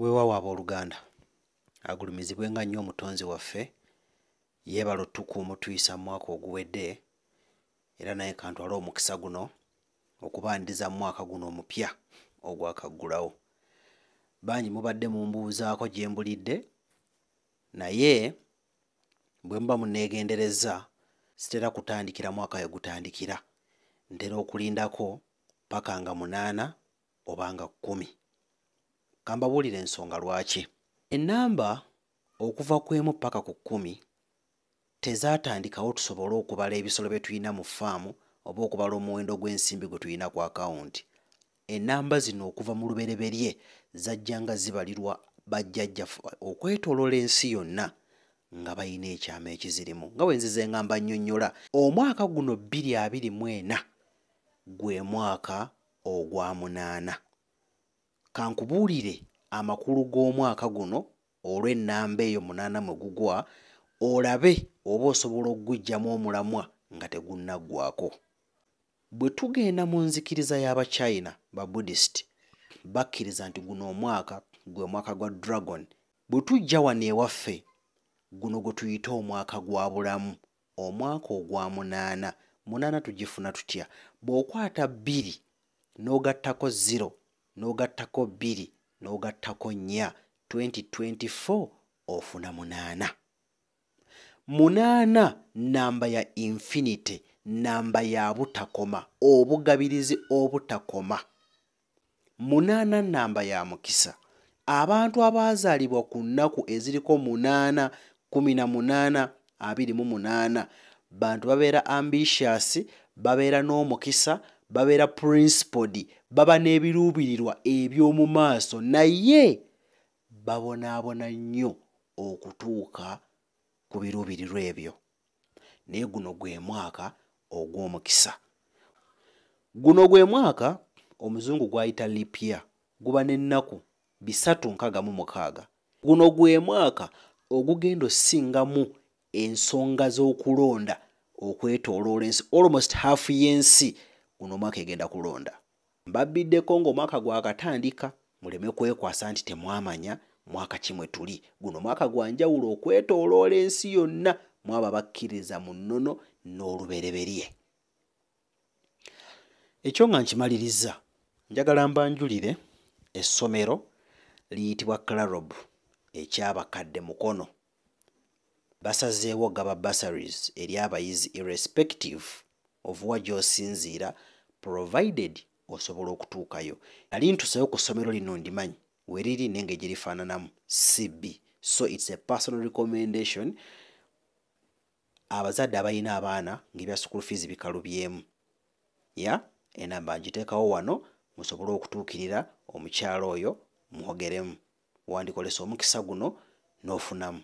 weewaawo abooluganda agulumizibwenga nnyo omutonzi waffe yeebala ottukuuma otuyisa mu mwaka oguwedde era naye kantwala omukisa guno okubandiza mu mwaka guno omupya ogwakaggulawo bangi mubadde mumbuuzaako gye mbulidde naye bwe muba muneegendereza sitera kutandikira mwaka wegutandikira ntera okulindako paka nga munaana obanga kkumi kambawulira ensonga lwaki ennamba okuva ku emu paka ku kkumi tezaatandikawo tusobole okubala ebisolo bye tulina mu faamu oba okubala omuwendo gw'ensimbi gwe tulina ku akawunti ennamba zino okuva mu lubereberye zajjanga zibalirwa bajjajjaffe okwetoolola ensi yonna nga bayina ekyama ekizirimu nga wenzize ngamba nnyonnyola omwaka guno bbiri abiri mu ena gwe mwaka ogwa munaana kankubuulire amakulu g'omwaka guno olw'ennamba eyo munaana mwe gugwa olabe oba osobola okuguggyamu omulamwa nga tegunnaggwako bwe tugenda mu nzikiriza y'abachina babuddist bakkiriza nti guno omwaka gwe mwaka gwa dragon bwe tujja wano ewaffe guno gwe tuyita omwaka gwa bulamu omwaka ogwa munaana munaana tugifuna tutya bw'okwata bbiri n'ogattako zero n'ogattako bbiri n'ogattako nnya 2024 ofuna munaana munaana namba ya infinity namba ya butakoma obugabirizi obutakoma munaana namba ya mukisa abantu abaazaalibwa ku nnaku eziriko munaana 18 28 bantu babeera ambitious babeera n'omukisa babeera principod baba n'ebiruubirirwa eby'omu maaso naye babonaabona nnyo okutuuka ku biruubirirwa ebyo naye guno gwe mwaka ogw'omukisa guno gwe mwaka omuzungu gwayita lipya guba n'ennaku 36 guno gwe mwaka ogugenda osingamu ensonga z'okulonda okwetooloola ensi almost half y'ensi guno omwaka egenda kulonda mbabiddeko ngaomwaka gwakatandika muleme kwekwasa nti temwamanya mwaka kimwe tuli guno omwaka gwanjawulo okwetoloola ensi yonna mwaba bakkiriza mu nnono n'olubereberye ekyo nga nkimaliriza njagala mbanjulire essomero liyitibwa clarob ekyabakadde mukono basazeewo gaba basaries eri abayizi irrespective ovuwa gy'osinziira provided osobola okutuukayo nali ntusayo ku ssomero lino ndimanyi weriri nenge girifaananamu cb so its a personal recommendation abazadde abalina abaana ngebya school fees bikalubyemu ya enamba ngiteekawo wano musobole okutuukirira omukyalo oyo mwogeremu wandikolesa omukisa guno n'ofunamu